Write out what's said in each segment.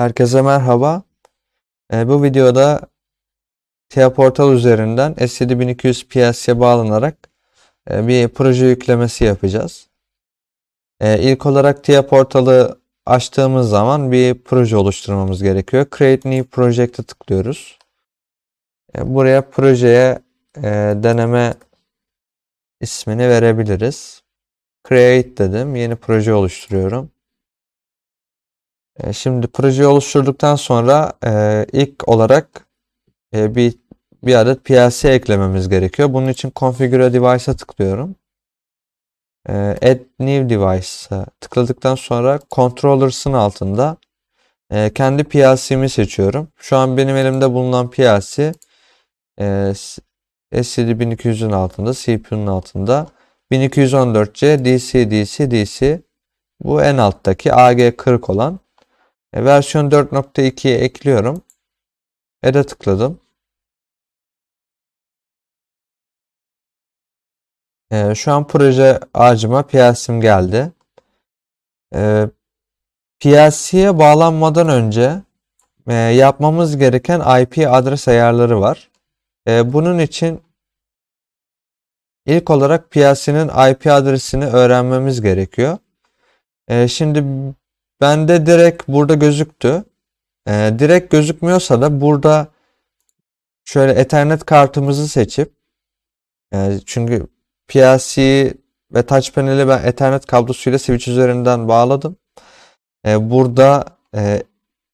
Herkese merhaba. E, bu videoda TIA Portal üzerinden s 1200 PS'ye bağlanarak e, bir proje yüklemesi yapacağız. E, ilk olarak TIA Portal'ı açtığımız zaman bir proje oluşturmamız gerekiyor. Create New Project'e tıklıyoruz. E, buraya projeye e, deneme ismini verebiliriz. Create dedim. Yeni proje oluşturuyorum. E, şimdi projeyi oluşturduktan sonra e, ilk olarak e, bir bir adet PLC eklememiz gerekiyor. Bunun için Configure Device'a tıklıyorum. Add New Device'a tıkladıktan sonra Controllers'ın altında kendi PLC'mi seçiyorum. Şu an benim elimde bulunan PLC e, SCD-1200'ün altında, CPU'nun altında. 1214C, DC, DC, DC. Bu en alttaki AG40 olan. E, versiyon 4.2'ye ekliyorum. Add'e e tıkladım. Ee, şu an proje ağacıma PLC'm geldi. Ee, PLC'ye bağlanmadan önce e, yapmamız gereken IP adres ayarları var. E, bunun için ilk olarak PLC'nin IP adresini öğrenmemiz gerekiyor. E, şimdi Bende direkt burada gözüktü. Ee, direkt gözükmüyorsa da burada şöyle Ethernet kartımızı seçip e, çünkü PLC ve touch paneli ben Ethernet kablosuyla switch üzerinden bağladım. E, burada e,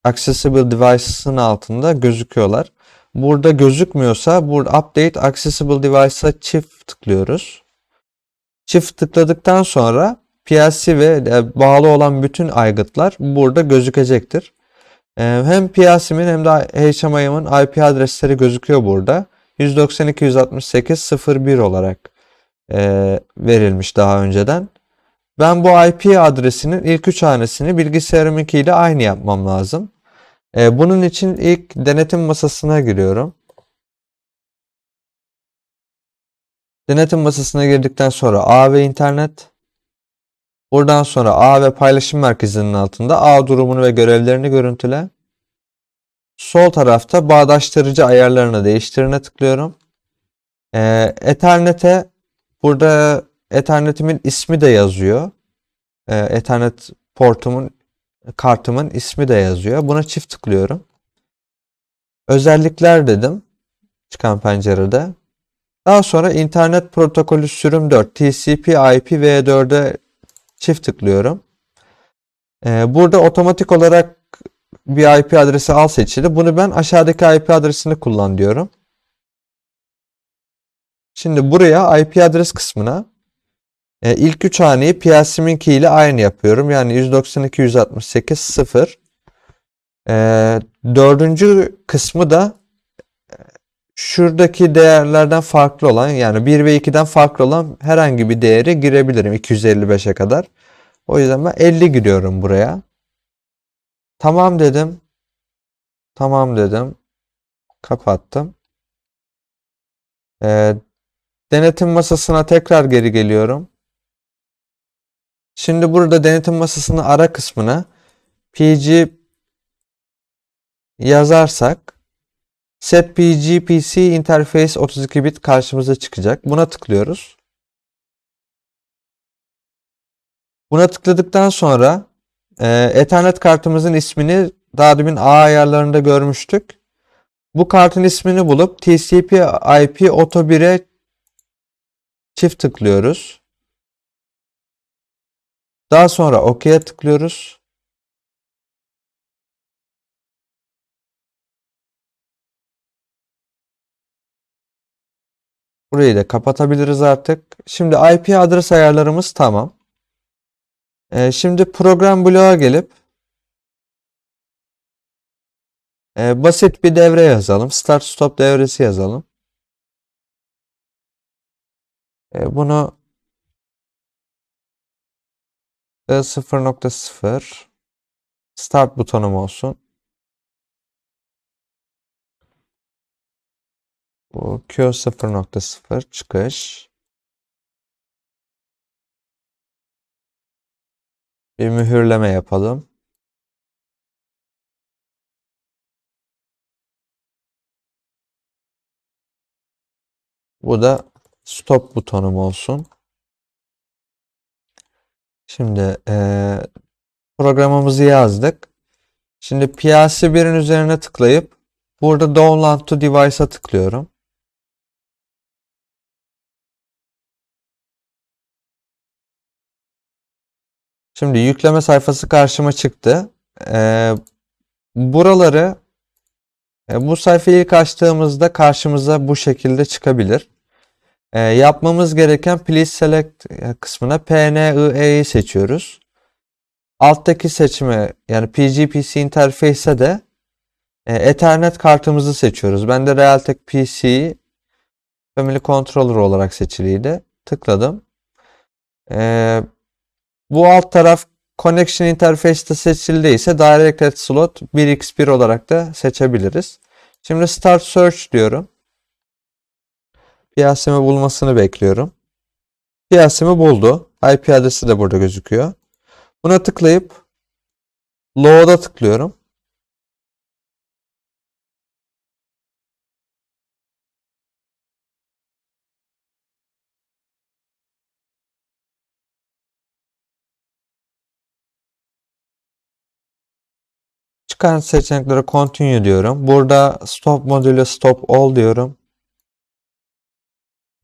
Accessible Device'ın altında gözüküyorlar. Burada gözükmüyorsa burada Update Accessible Device'a çift tıklıyoruz. Çift tıkladıktan sonra PLC ve e, bağlı olan bütün aygıtlar burada gözükecektir. E, hem PLC'min hem de HMI'min IP adresleri gözüküyor burada. 192.168.01 olarak e, verilmiş daha önceden. Ben bu IP adresinin ilk üç hanesini bilgisayarımınki ile aynı yapmam lazım. Bunun için ilk denetim masasına giriyorum. Denetim masasına girdikten sonra A ve internet Buradan sonra A ve paylaşım merkezinin altında A durumunu ve görevlerini görüntüle. Sol tarafta bağdaştırıcı ayarlarını değiştirine tıklıyorum. Ee, Ethernet'e burada Ethernet'imin ismi de yazıyor. Ee, Ethernet portumun kartımın ismi de yazıyor. Buna çift tıklıyorum. Özellikler dedim çıkan pencerede. Daha sonra internet protokolü sürüm 4 TCP IP v4'e Çift tıklıyorum. Ee, burada otomatik olarak bir IP adresi al seçili. Bunu ben aşağıdaki IP adresini kullan diyorum. Şimdi buraya IP adres kısmına e, ilk 3 haneyi PLC'minki ile aynı yapıyorum. Yani 192.168.0. 168 e, dördüncü kısmı da şuradaki değerlerden farklı olan yani 1 ve 2'den farklı olan herhangi bir değeri girebilirim 255'e kadar. O yüzden ben 50 giriyorum buraya. Tamam dedim. Tamam dedim. Kapattım. Ee, denetim masasına tekrar geri geliyorum. Şimdi burada denetim masasının ara kısmına pg yazarsak SetPGPC interface 32 bit karşımıza çıkacak. Buna tıklıyoruz. Buna tıkladıktan sonra e, Ethernet kartımızın ismini daha demin A ayarlarında görmüştük. Bu kartın ismini bulup TCP IP Auto 1'e çift tıklıyoruz. Daha sonra OK'ye tıklıyoruz. Burayı da kapatabiliriz artık. Şimdi IP adres ayarlarımız tamam. Ee, şimdi program bloğa gelip e, basit bir devre yazalım. Start stop devresi yazalım. E, bunu 0.0 start butonum olsun. Bu Q0.0 çıkış. Bir mühürleme yapalım. Bu da stop butonum olsun. Şimdi e, programımızı yazdık. Şimdi PLC1'in üzerine tıklayıp burada download to device'a tıklıyorum. Şimdi yükleme sayfası karşıma çıktı. Ee, buraları e, bu sayfayı ilk açtığımızda karşımıza bu şekilde çıkabilir. E, yapmamız gereken please select e, kısmına PNIE'yi seçiyoruz. Alttaki seçime yani PGPC interface'e de e, Ethernet kartımızı seçiyoruz. Ben de Realtek PC Family Controller olarak seçiliydi. Tıkladım. Ee, bu alt taraf Connection interface'te seçildiyse Direct Slot 1x1 olarak da seçebiliriz. Şimdi Start Search diyorum. Piyasemi bulmasını bekliyorum. Piyasemi buldu. IP adresi de burada gözüküyor. Buna tıklayıp Load'a tıklıyorum. çıkan seçeneklere continue diyorum. Burada stop modülü stop all diyorum.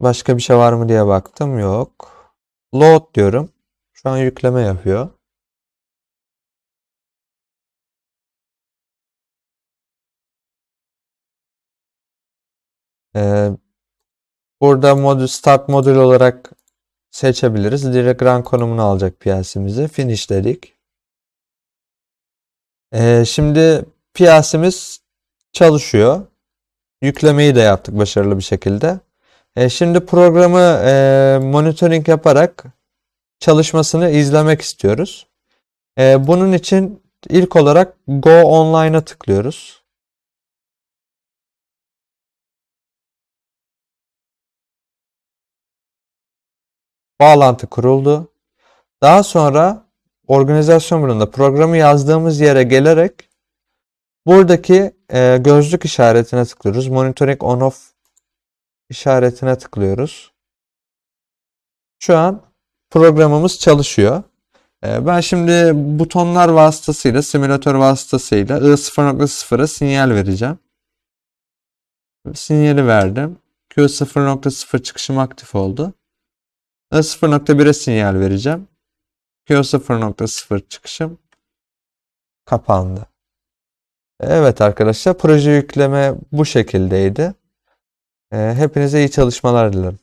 Başka bir şey var mı diye baktım. Yok. Load diyorum. Şu an yükleme yapıyor. Ee, burada modül start modül olarak seçebiliriz. Direkt run konumunu alacak piyasemizi. Finish dedik. Ee, şimdi piyasamız çalışıyor. Yüklemeyi de yaptık başarılı bir şekilde. Ee, şimdi programı e, monitoring yaparak çalışmasını izlemek istiyoruz. Ee, bunun için ilk olarak Go Online'a tıklıyoruz. Bağlantı kuruldu. Daha sonra organizasyon bölümünde programı yazdığımız yere gelerek buradaki e, gözlük işaretine tıklıyoruz. Monitoring on off işaretine tıklıyoruz. Şu an programımız çalışıyor. E, ben şimdi butonlar vasıtasıyla, simülatör vasıtasıyla I0.0'a sinyal vereceğim. Sinyali verdim. Q0.0 çıkışım aktif oldu. I0.1'e sinyal vereceğim. Q0.0 çıkışım kapandı. Evet arkadaşlar proje yükleme bu şekildeydi. Ee, hepinize iyi çalışmalar dilerim.